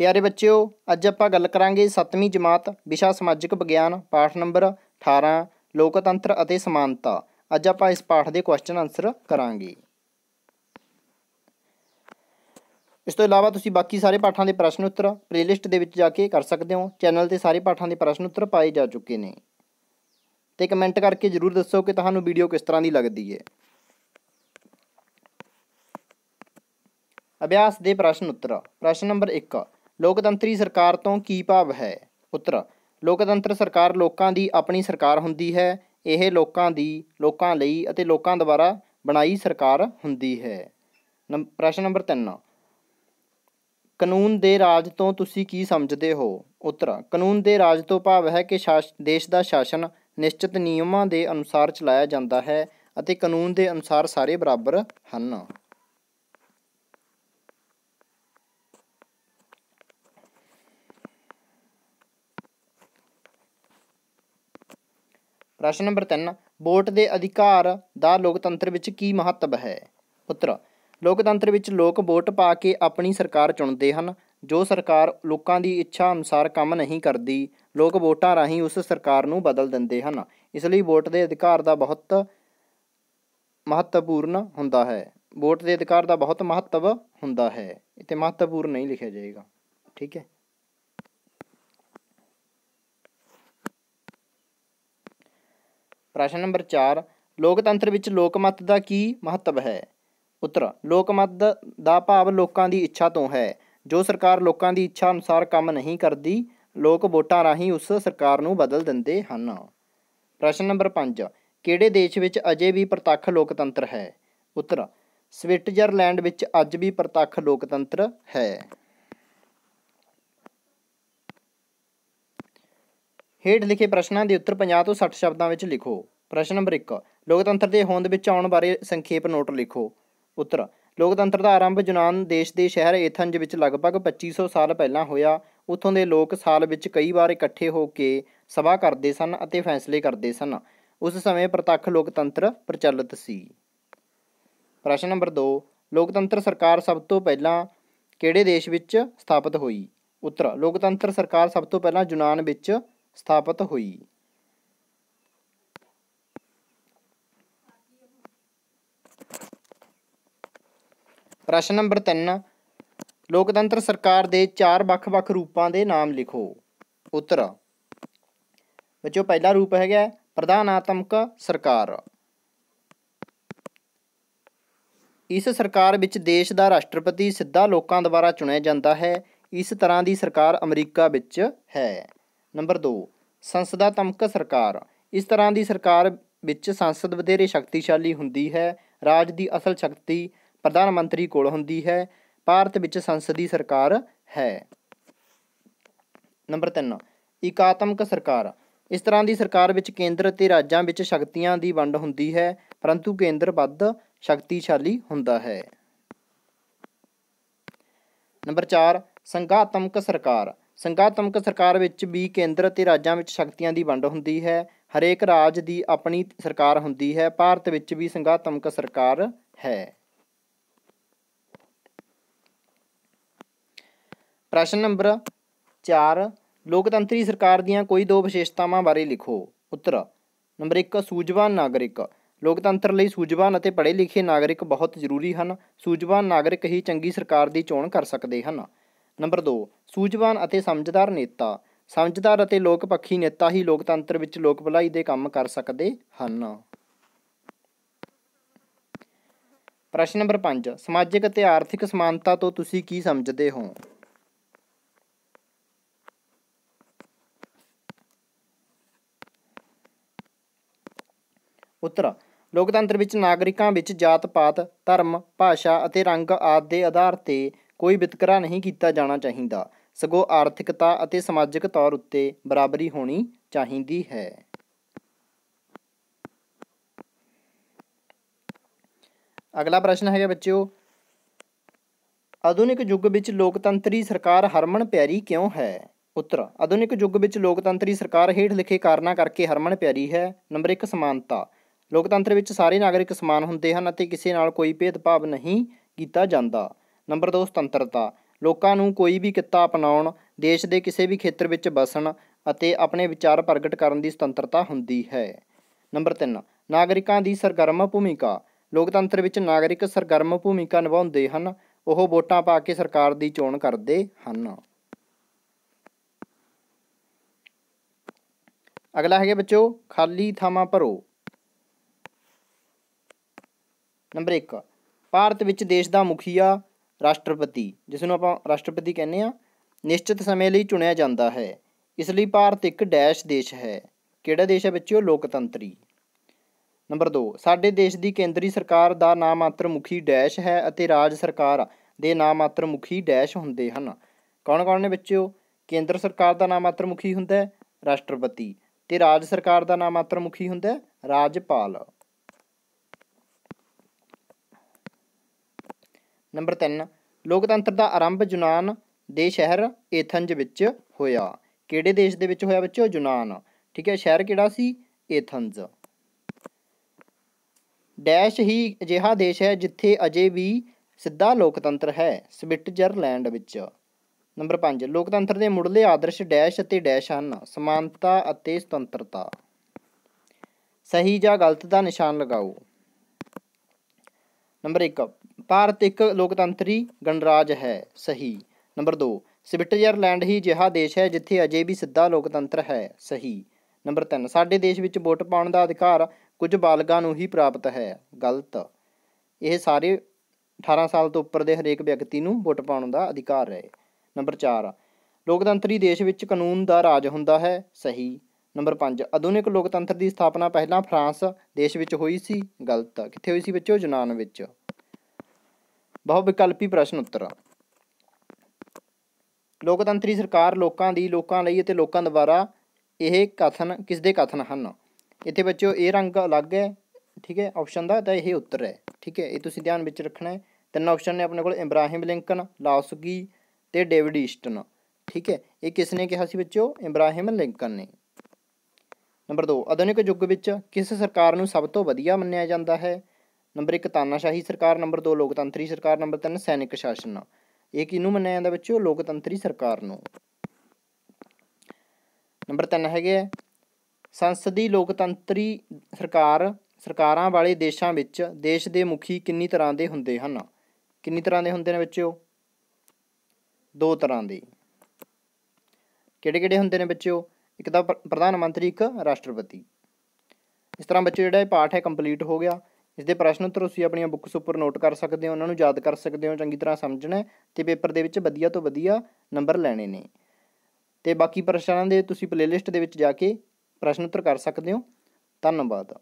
ਪਿਆਰੇ ਬੱਚਿਓ ਅੱਜ ਆਪਾਂ ਗੱਲ ਕਰਾਂਗੇ 7ਵੀਂ ਜਮਾਤ ਵਿਸ਼ਾ ਸਮਾਜਿਕ ਵਿਗਿਆਨ ਪਾਠ ਨੰਬਰ 18 ਲੋਕਤੰਤਰ ਅਤੇ ਸਮਾਨਤਾ ਅੱਜ ਆਪਾਂ ਇਸ ਪਾਠ ਦੇ ਕੁਐਸਚਨ ਆਨਸਰ ਕਰਾਂਗੇ ਇਸ ਤੋਂ ਇਲਾਵਾ ਤੁਸੀਂ ਬਾਕੀ ਸਾਰੇ ਪਾਠਾਂ ਦੇ ਪ੍ਰਸ਼ਨ ਉੱਤਰ ਪਲੇਲਿਸਟ ਦੇ ਵਿੱਚ ਜਾ ਕੇ ਕਰ ਸਕਦੇ ਹੋ ਚੈਨਲ ਤੇ ਸਾਰੇ ਪਾਠਾਂ ਦੇ ਪ੍ਰਸ਼ਨ ਉੱਤਰ ਪਾਏ ਜਾ ਚੁੱਕੇ ਨੇ ਤੇ ਕਮੈਂਟ ਕਰਕੇ ਜਰੂਰ ਦੱਸੋ ਕਿ ਤੁਹਾਨੂੰ ਵੀਡੀਓ ਕਿਸ ਤਰ੍ਹਾਂ ਦੀ ਲੱਗਦੀ ਹੈ ਅਭਿਆਸ ਦੇ ਪ੍ਰਸ਼ਨ ਉੱਤਰ ਪ੍ਰਸ਼ਨ ਨੰਬਰ ਲੋਕਤੰਤਰੀ ਸਰਕਾਰ ਤੋਂ ਕੀ ਭਾਵ ਹੈ ਉੱਤਰ ਲੋਕਤੰਤਰ ਸਰਕਾਰ ਲੋਕਾਂ ਦੀ ਆਪਣੀ ਸਰਕਾਰ ਹੁੰਦੀ ਹੈ ਇਹ ਲੋਕਾਂ ਦੀ ਲੋਕਾਂ ਲਈ ਅਤੇ ਲੋਕਾਂ ਦੁਆਰਾ ਬਣਾਈ ਸਰਕਾਰ ਹੁੰਦੀ ਹੈ ਪ੍ਰਸ਼ਨ ਨੰਬਰ 3 ਕਾਨੂੰਨ ਦੇ ਰਾਜ ਤੋਂ ਤੁਸੀਂ ਕੀ ਸਮਝਦੇ ਹੋ ਉੱਤਰ ਕਾਨੂੰਨ ਦੇ ਰਾਜ ਤੋਂ ਭਾਵ ਹੈ ਕਿ ਦੇਸ਼ ਦਾ ਸ਼ਾਸਨ ਨਿਸ਼ਚਿਤ ਨਿਯਮਾਂ ਦੇ ਅਨੁਸਾਰ ਚਲਾਇਆ ਜਾਂਦਾ ਹੈ ਅਤੇ ਕਾਨੂੰਨ ਦੇ ਅਨੁਸਾਰ ਸਾਰੇ ਬਰਾਬਰ ਹਨ ਪ੍ਰਸ਼ਨ ਨੰਬਰ 3 ਵੋਟ ਦੇ ਅਧਿਕਾਰ ਦਾ ਲੋਕਤੰਤਰ ਵਿੱਚ ਕੀ ਮਹੱਤਵ ਹੈ ਪੁੱਤਰ ਲੋਕਤੰਤਰ ਵਿੱਚ ਲੋਕ ਵੋਟ ਪਾ ਕੇ ਆਪਣੀ ਸਰਕਾਰ ਚੁਣਦੇ ਹਨ ਜੋ ਸਰਕਾਰ ਲੋਕਾਂ ਦੀ ਇੱਛਾ ਅਨੁਸਾਰ ਕੰਮ ਨਹੀਂ ਕਰਦੀ ਲੋਕ ਵੋਟਾਂ ਰਾਹੀਂ ਉਸ ਸਰਕਾਰ ਨੂੰ ਬਦਲ ਦਿੰਦੇ ਹਨ ਇਸ ਲਈ ਵੋਟ ਦੇ ਅਧਿਕਾਰ ਦਾ ਬਹੁਤ ਮਹੱਤਵਪੂਰਨ ਹੁੰਦਾ ਹੈ ਵੋਟ ਦੇ ਅਧਿਕਾਰ ਦਾ ਬਹੁਤ ਮਹੱਤਵ ਹੁੰਦਾ ਹੈ ਤੇ ਮਹੱਤਵਪੂਰਨ ਨਹੀਂ ਲਿਖਿਆ ਜਾਏਗਾ ਠੀਕ ਹੈ ਪ੍ਰਸ਼ਨ ਨੰਬਰ 4 ਲੋਕਤੰਤਰ ਵਿੱਚ ਲੋਕਮਤ ਦਾ ਕੀ ਮਹੱਤਵ ਹੈ ਉੱਤਰ ਲੋਕਮਤ ਦਾ ਭਾਵ ਲੋਕਾਂ ਦੀ ਇੱਛਾ ਤੋਂ ਹੈ ਜੋ ਸਰਕਾਰ ਲੋਕਾਂ ਦੀ ਇੱਛਾ ਅਨੁਸਾਰ ਕੰਮ ਨਹੀਂ ਕਰਦੀ ਲੋਕ ਵੋਟਾਂ ਰਾਹੀਂ ਉਸ ਸਰਕਾਰ ਨੂੰ ਬਦਲ ਦਿੰਦੇ ਹਨ ਪ੍ਰਸ਼ਨ ਨੰਬਰ 5 ਕਿਹੜੇ ਦੇਸ਼ ਵਿੱਚ ਅਜੇ ਵੀ ਪ੍ਰਤੱਖ ਲੋਕਤੰਤਰ ਹੈ ਉੱਤਰ ਸਵਿਟਜ਼ਰਲੈਂਡ ਵਿੱਚ ਅੱਜ ਵੀ ਪ੍ਰਤੱਖ ਲੋਕਤੰਤਰ ਹੈ ਹੇਠ ਲਿਖੇ ਪ੍ਰਸ਼ਨਾਂ ਦੇ ਉੱਤਰ 50 ਤੋਂ 60 ਸ਼ਬਦਾਂ ਵਿੱਚ ਲਿਖੋ ਪ੍ਰਸ਼ਨ ਨੰਬਰ 1 ਲੋਕਤੰਤਰ ਦੇ ਹੋਂਦ ਵਿੱਚ ਆਉਣ ਬਾਰੇ ਸੰਖੇਪ ਨੋਟ ਲਿਖੋ ਉੱਤਰ ਲੋਕਤੰਤਰ ਦਾ ਆਰੰਭ ਜੁਨਾਨ ਦੇਸ਼ ਦੇ ਸ਼ਹਿਰ ਏਥਨਜ ਵਿੱਚ ਲਗਭਗ 2500 ਸਾਲ ਪਹਿਲਾਂ ਹੋਇਆ ਉੱਥੋਂ ਦੇ ਲੋਕ ਸਾਲ ਵਿੱਚ ਕਈ ਵਾਰ ਇਕੱਠੇ ਹੋ ਕੇ ਸਭਾ ਕਰਦੇ ਸਨ ਅਤੇ ਫੈਸਲੇ ਕਰਦੇ ਸਨ ਉਸ ਸਮੇਂ ਪ੍ਰਤੱਖ ਲੋਕਤੰਤਰ ਪ੍ਰਚਲਿਤ ਸੀ ਪ੍ਰਸ਼ਨ ਨੰਬਰ 2 ਲੋਕਤੰਤਰ ਸਰਕਾਰ ਸਭ ਤੋਂ ਪਹਿਲਾਂ ਕਿਹੜੇ ਦੇਸ਼ ਵਿੱਚ ਸਥਾਪਿਤ ਹੋਈ ਉੱਤਰ ਲੋਕਤੰਤਰ ਸਰਕਾਰ ਸਭ ਤੋਂ ਪਹਿਲਾਂ ਜੁਨਾਨ ਵਿੱਚ ਸਥਾਪਿਤ ਹੋਈ ਪ੍ਰਸ਼ਨ ਨੰਬਰ 3 ਲੋਕਤੰਤਰ ਸਰਕਾਰ ਦੇ ਚਾਰ ਵੱਖ-ਵੱਖ ਰੂਪਾਂ ਦੇ ਨਾਮ ਲਿਖੋ ਉੱਤਰ ਬੱਚੋ ਪਹਿਲਾ ਰੂਪ ਹੈਗਾ ਪ੍ਰਧਾਨਾਤਮਕ ਸਰਕਾਰ ਇਸ ਸਰਕਾਰ ਵਿੱਚ ਦੇਸ਼ ਦਾ ਰਾਸ਼ਟਰਪਤੀ ਸਿੱਧਾ ਲੋਕਾਂ ਦੁਆਰਾ ਚੁਣਿਆ ਜਾਂਦਾ ਹੈ ਇਸ ਤਰ੍ਹਾਂ ਦੀ ਸਰਕਾਰ ਅਮਰੀਕਾ ਵਿੱਚ ਹੈ ਨੰਬਰ 2 ਸੰਸਦਾ ਤਮਕ ਸਰਕਾਰ ਇਸ ਤਰ੍ਹਾਂ ਦੀ ਸਰਕਾਰ ਵਿੱਚ ਸੰਸਦ ਵਧੇਰੇ ਸ਼ਕਤੀਸ਼ਾਲੀ ਹੁੰਦੀ ਹੈ ਰਾਜ ਦੀ ਅਸਲ ਸ਼ਕਤੀ ਪ੍ਰਧਾਨ ਮੰਤਰੀ ਕੋਲ ਹੁੰਦੀ ਹੈ ਭਾਰਤ ਵਿੱਚ ਸੰਸਦੀ ਸਰਕਾਰ ਹੈ ਨੰਬਰ 3 ਇਕਾਤਮਕ ਸਰਕਾਰ ਇਸ ਤਰ੍ਹਾਂ ਦੀ ਸਰਕਾਰ ਵਿੱਚ ਕੇਂਦਰ ਤੇ ਰਾਜਾਂ ਵਿੱਚ ਸ਼ਕਤੀਆਂ ਦੀ ਵੰਡ ਹੁੰਦੀ ਹੈ ਪਰੰਤੂ ਕੇਂਦਰ ਵੱਧ ਸ਼ਕਤੀਸ਼ਾਲੀ ਹੁੰਦਾ ਹੈ ਨੰਬਰ 4 ਸੰਘਾਤਮਕ ਸਰਕਾਰ ਸੰਘਾਤਮਕ ਸਰਕਾਰ ਵਿੱਚ ਵੀ ਕੇਂਦਰ ਅਤੇ ਰਾਜਾਂ ਵਿੱਚ ਸ਼ਕਤੀਆਂ ਦੀ ਵੰਡ ਹੁੰਦੀ ਹੈ ਹਰੇਕ ਰਾਜ ਦੀ ਆਪਣੀ ਸਰਕਾਰ ਹੁੰਦੀ ਹੈ ਭਾਰਤ ਵਿੱਚ ਵੀ ਸੰਘਾਤਮਕ ਸਰਕਾਰ ਹੈ ਪ੍ਰਸ਼ਨ ਨੰਬਰ 4 ਲੋਕਤੰਤਰੀ ਸਰਕਾਰ ਦੀਆਂ ਕੋਈ ਦੋ ਵਿਸ਼ੇਸ਼ਤਾਵਾਂ ਬਾਰੇ ਲਿਖੋ ਉੱਤਰ ਨੰਬਰ 1 ਸੂਝਵਾਨ ਨਾਗਰਿਕ ਲੋਕਤੰਤਰ ਲਈ ਸੂਝਵਾਨ ਅਤੇ ਪੜ੍ਹੇ ਲਿਖੇ ਨਾਗਰਿਕ ਬਹੁਤ ਜ਼ਰੂਰੀ ਹਨ ਸੂਝਵਾਨ ਨਾਗਰਿਕ ਹੀ ਚੰਗੀ ਸਰਕਾਰ ਦੀ ਚੋਣ ਕਰ ਸਕਦੇ ਹਨ ਨੰਬਰ 2 ਸੂਝਵਾਨ ਅਤੇ ਸਮਝਦਾਰ ਨੇਤਾ ਸਮਝਦਾਰ ਅਤੇ ਲੋਕ ਪੱਖੀ ਨੇਤਾ ਹੀ ਲੋਕਤੰਤਰ ਵਿੱਚ ਲੋਕ ਭਲਾਈ ਦੇ ਕੰਮ ਕਰ ਸਕਦੇ ਹਨ ਪ੍ਰਸ਼ਨ ਨੰਬਰ 5 ਸਮਾਜਿਕ ਅਤੇ ਆਰਥਿਕ ਸਮਾਨਤਾ ਤੋਂ ਤੁਸੀਂ ਕੀ ਸਮਝਦੇ ਹੋ ਉੱਤਰ ਲੋਕਤੰਤਰ ਵਿੱਚ ਨਾਗਰਿਕਾਂ ਵਿੱਚ ਜਾਤ ਪਾਤ ਧਰਮ ਭਾਸ਼ਾ ਅਤੇ ਰੰਗ ਆਦਿ ਦੇ ਆਧਾਰ ਤੇ ਕੋਈ ਵਿਤਕਰਾ ਨਹੀਂ ਕੀਤਾ ਜਾਣਾ ਚਾਹੀਦਾ ਸਗੋਂ ਆਰਥਿਕਤਾ ਅਤੇ ਸਮਾਜਿਕ ਤੌਰ ਉੱਤੇ ਬਰਾਬਰੀ ਹੋਣੀ ਚਾਹੀਦੀ ਹੈ ਅਗਲਾ ਪ੍ਰਸ਼ਨ ਹੈਗਾ ਬੱਚਿਓ ਆਧੁਨਿਕ ਯੁੱਗ ਵਿੱਚ ਲੋਕਤੰਤਰੀ ਸਰਕਾਰ ਹਰਮਨ ਪਿਆਰੀ ਕਿਉਂ ਹੈ ਉੱਤਰ ਆਧੁਨਿਕ ਯੁੱਗ ਵਿੱਚ ਲੋਕਤੰਤਰੀ ਸਰਕਾਰ ਹੇਠ ਲਿਖੇ ਕਾਰਨਾਂ ਕਰਕੇ ਹਰਮਨ ਪਿਆਰੀ ਹੈ ਨੰਬਰ 1 ਸਮਾਨਤਾ ਲੋਕਤੰਤਰ ਵਿੱਚ ਸਾਰੇ ਨਾਗਰਿਕ ਸਮਾਨ ਹੁੰਦੇ ਹਨ ਅਤੇ ਕਿਸੇ ਨਾਲ ਕੋਈ ਭੇਦਭਾਵ ਨਹੀਂ ਕੀਤਾ ਜਾਂਦਾ ਨੰਬਰ 2 ਸੁਤੰਤਰਤਾ ਲੋਕਾਂ ਨੂੰ ਕੋਈ ਵੀ ਕਿੱਤਾ ਅਪਣਾਉਣ ਦੇਸ਼ ਦੇ ਕਿਸੇ ਵੀ ਖੇਤਰ ਵਿੱਚ ਵਸਣ ਅਤੇ ਆਪਣੇ ਵਿਚਾਰ ਪ੍ਰਗਟ ਕਰਨ ਦੀ ਸੁਤੰਤਰਤਾ ਹੁੰਦੀ ਹੈ ਨੰਬਰ 3 ਨਾਗਰਿਕਾਂ ਦੀ ਸਰਗਰਮ ਭੂਮਿਕਾ ਲੋਕਤੰਤਰ ਵਿੱਚ ਨਾਗਰਿਕ ਸਰਗਰਮ ਭੂਮਿਕਾ ਨਿਭਾਉਂਦੇ ਹਨ ਉਹ ਵੋਟਾਂ ਪਾ ਕੇ ਸਰਕਾਰ ਦੀ ਚੋਣ ਕਰਦੇ ਹਨ ਅਗਲਾ ਹੈਗੇ ਬੱਚੋ ਖਾਲੀ ਥਾਵਾਂ ਭਰੋ ਨੰਬਰ 1 ਭਾਰਤ ਵਿੱਚ ਦੇਸ਼ ਦਾ ਮੁਖੀਆ ਰਾਸ਼ਟਰਪਤੀ ਜਿਸ ਨੂੰ ਆਪਾਂ ਰਾਸ਼ਟਰਪਤੀ ਕਹਿੰਦੇ ਆ ਨਿਸ਼ਚਿਤ ਸਮੇਂ ਲਈ ਚੁਣਿਆ ਜਾਂਦਾ ਹੈ ਇਸ ਲਈ ਭਾਰਤ ਇੱਕ ਡੈਸ਼ ਦੇਸ਼ ਹੈ ਕਿਹੜਾ ਦੇਸ਼ ਹੈ ਬੱਚਿਓ ਲੋਕਤੰਤਰੀ ਨੰਬਰ 2 ਸਾਡੇ ਦੇਸ਼ ਦੀ ਕੇਂਦਰੀ ਸਰਕਾਰ ਦਾ ਮਾਤਰ ਮੁਖੀ ਡੈਸ਼ ਹੈ ਅਤੇ ਰਾਜ ਸਰਕਾਰ ਦੇ ਮਾਤਰ ਮੁਖੀ ਡੈਸ਼ ਹੁੰਦੇ ਹਨ ਕੌਣ ਕੌਣ ਨੇ ਬੱਚਿਓ ਕੇਂਦਰ ਸਰਕਾਰ ਦਾ ਮਾਤਰ ਮੁਖੀ ਹੁੰਦਾ ਹੈ ਰਾਸ਼ਟਰਪਤੀ ਤੇ ਰਾਜ ਸਰਕਾਰ ਦਾ ਮਾਤਰ ਮੁਖੀ ਹੁੰਦਾ ਹੈ ਰਾਜਪਾਲ ਨੰਬਰ 3 ਲੋਕਤੰਤਰ ਦਾ ਆਰੰਭ ਜੁਨਾਨ ਦੇ ਸ਼ਹਿਰ ਏਥਨਜ ਵਿੱਚ ਹੋਇਆ ਕਿਹੜੇ ਦੇਸ਼ ਦੇ ਵਿੱਚ ਹੋਇਆ ਬੱਚੋ ਜੁਨਾਨ ਠੀਕ ਹੈ ਸ਼ਹਿਰ ਕਿਹੜਾ ਸੀ ਏਥਨਜ ਡੈਸ਼ ਹੀ ਅਜਿਹਾ ਦੇਸ਼ ਹੈ ਜਿੱਥੇ ਅਜੇ ਵੀ ਸਿੱਧਾ ਲੋਕਤੰਤਰ ਹੈ ਸਵਿਟਜ਼ਰਲੈਂਡ ਵਿੱਚ ਨੰਬਰ 5 ਲੋਕਤੰਤਰ ਦੇ ਮੁੱਢਲੇ ਆਦਰਸ਼ ਡੈਸ਼ ਅਤੇ ਡੈਸ਼ ਹਨ ਸਮਾਨਤਾ ਅਤੇ ਸੁਤੰਤਰਤਾ ਸਹੀ ਜਾਂ ਗਲਤ ਦਾ ਨਿਸ਼ਾਨ ਲਗਾਓ ਨੰਬਰ 1 ਭਾਰਤ ਇੱਕ ਲੋਕਤੰਤਰੀ ਗਣਰਾਜ ਹੈ ਸਹੀ ਨੰਬਰ 2 ਸਵਿਟਜ਼ਰਲੈਂਡ ਹੀ ਜਿਹਾ ਦੇਸ਼ ਹੈ ਜਿੱਥੇ ਅਜੇ ਵੀ ਸਿੱਧਾ ਲੋਕਤੰਤਰ ਹੈ ਸਹੀ ਨੰਬਰ 3 ਸਾਡੇ ਦੇਸ਼ ਵਿੱਚ ਵੋਟ ਪਾਉਣ ਦਾ ਅਧਿਕਾਰ ਕੁਝ ਬਾਲਗਾਂ ਨੂੰ ਹੀ ਪ੍ਰਾਪਤ ਹੈ ਗਲਤ ਇਹ ਸਾਰੇ 18 ਸਾਲ ਤੋਂ ਉੱਪਰ ਦੇ ਹਰੇਕ ਵਿਅਕਤੀ ਨੂੰ ਵੋਟ ਪਾਉਣ ਦਾ ਅਧਿਕਾਰ ਹੈ ਨੰਬਰ 4 ਲੋਕਤੰਤਰੀ ਦੇਸ਼ ਵਿੱਚ ਕਾਨੂੰਨ ਦਾ ਰਾਜ ਹੁੰਦਾ ਹੈ ਸਹੀ ਨੰਬਰ 5 ਆਧੁਨਿਕ ਲੋਕਤੰਤਰ ਦੀ ਸਥਾਪਨਾ ਪਹਿਲਾਂ ਫਰਾਂਸ ਦੇਸ਼ ਵਿੱਚ ਹੋਈ ਸੀ ਗਲਤ ਕਿੱਥੇ ਹੋਈ ਸੀ ਬੱਚਿਓ ਜਨਾਨ ਵਿੱਚ ਬਹੁ ਵਿਕਲਪੀ ਪ੍ਰਸ਼ਨ ਉੱਤਰ ਲੋਕਤੰਤਰੀ ਸਰਕਾਰ ਲੋਕਾਂ ਦੀ ਲੋਕਾਂ ਲਈ ਅਤੇ ਲੋਕਾਂ ਦੁਆਰਾ ਇਹ ਕਥਨ ਕਿਸ ਦੇ ਕਥਨ ਹਨ ਇੱਥੇ ਬੱਚਿਓ ਇਹ ਰੰਗ ਅਲੱਗ ਹੈ ਠੀਕ ਹੈ ਆਪਸ਼ਨ ਦਾ ਤਾਂ ਇਹ ਉੱਤਰ ਹੈ ਠੀਕ ਹੈ ਇਹ ਤੁਸੀਂ ਧਿਆਨ ਵਿੱਚ ਰੱਖਣਾ ਹੈ ਤਿੰਨ ਆਪਸ਼ਨ ਨੇ ਆਪਣੇ ਕੋਲ ਇਬਰਾਹਿਮ ਲਿੰਕਨ ਲਾਸਗੀ ਤੇ ਡੇਵਿਡ ਈਸਟਨ ਠੀਕ ਹੈ ਇਹ ਕਿਸ ਨੇ ਕਿਹਾ ਸੀ ਬੱਚਿਓ ਇਬਰਾਹਿਮ ਲਿੰਕਨ ਨੇ ਨੰਬਰ 2 ਆਧੁਨਿਕ ਯੁੱਗ ਵਿੱਚ ਕਿਸ ਸਰਕਾਰ ਨੂੰ ਸਭ ਤੋਂ ਵਧੀਆ ਮੰਨਿਆ ਜਾਂਦਾ ਹੈ ਨੰਬਰ 1 ਤਾਨਾਸ਼ਾਹੀ ਸਰਕਾਰ ਨੰਬਰ 2 ਲੋਕਤੰਤਰੀ ਸਰਕਾਰ ਨੰਬਰ 3 ਸੈਨਿਕ ਸ਼ਾਸਨ ਇਹ ਕਿਹਨੂੰ ਮੰਨਿਆ ਜਾਂਦਾ ਬੱਚਿਓ ਲੋਕਤੰਤਰੀ ਸਰਕਾਰ ਨੂੰ ਨੰਬਰ 3 ਹੈਗੇ ਸੰਸਦੀ ਲੋਕਤੰਤਰੀ ਸਰਕਾਰ ਸਰਕਾਰਾਂ ਵਾਲੇ ਦੇਸ਼ਾਂ ਵਿੱਚ ਦੇਸ਼ ਦੇ ਮੁਖੀ ਕਿੰਨੀ ਤਰ੍ਹਾਂ ਦੇ ਹੁੰਦੇ ਹਨ ਕਿੰਨੀ ਤਰ੍ਹਾਂ ਦੇ ਹੁੰਦੇ ਨੇ ਬੱਚਿਓ ਦੋ ਤਰ੍ਹਾਂ ਦੇ ਕਿਹੜੇ-ਕਿਹੜੇ ਹੁੰਦੇ ਨੇ ਬੱਚਿਓ ਇੱਕ ਤਾਂ ਪ੍ਰਧਾਨ ਮੰਤਰੀ ਇੱਕ ਰਾਸ਼ਟਰਪਤੀ ਇਸ ਤਰ੍ਹਾਂ ਬੱਚੇ ਜਿਹੜਾ ਇਹ ਪਾਠ ਹੈ ਕੰਪਲੀਟ ਹੋ ਗਿਆ ਇਸ ਦੇ ਪ੍ਰਸ਼ਨ ਉੱਤਰ ਤੁਸੀਂ ਆਪਣੀਆਂ ਬੁੱਕਸ ਉੱਪਰ ਨੋਟ ਕਰ ਸਕਦੇ ਹੋ ਉਹਨਾਂ ਨੂੰ ਯਾਦ ਕਰ ਸਕਦੇ ਹੋ ਚੰਗੀ ਤਰ੍ਹਾਂ ਸਮਝਣਾ ਤੇ ਪੇਪਰ ਦੇ ਵਿੱਚ ਵਧੀਆ ਤੋਂ ਵਧੀਆ ਨੰਬਰ ਲੈਣੇ ਨੇ ਤੇ ਬਾਕੀ ਪ੍ਰਸ਼ਨਾਂ ਦੇ ਤੁਸੀਂ ਪਲੇਲਿਸਟ ਦੇ ਵਿੱਚ ਜਾ ਕੇ ਪ੍ਰਸ਼ਨ ਉੱਤਰ ਕਰ ਸਕਦੇ ਹੋ ਧੰਨਵਾਦ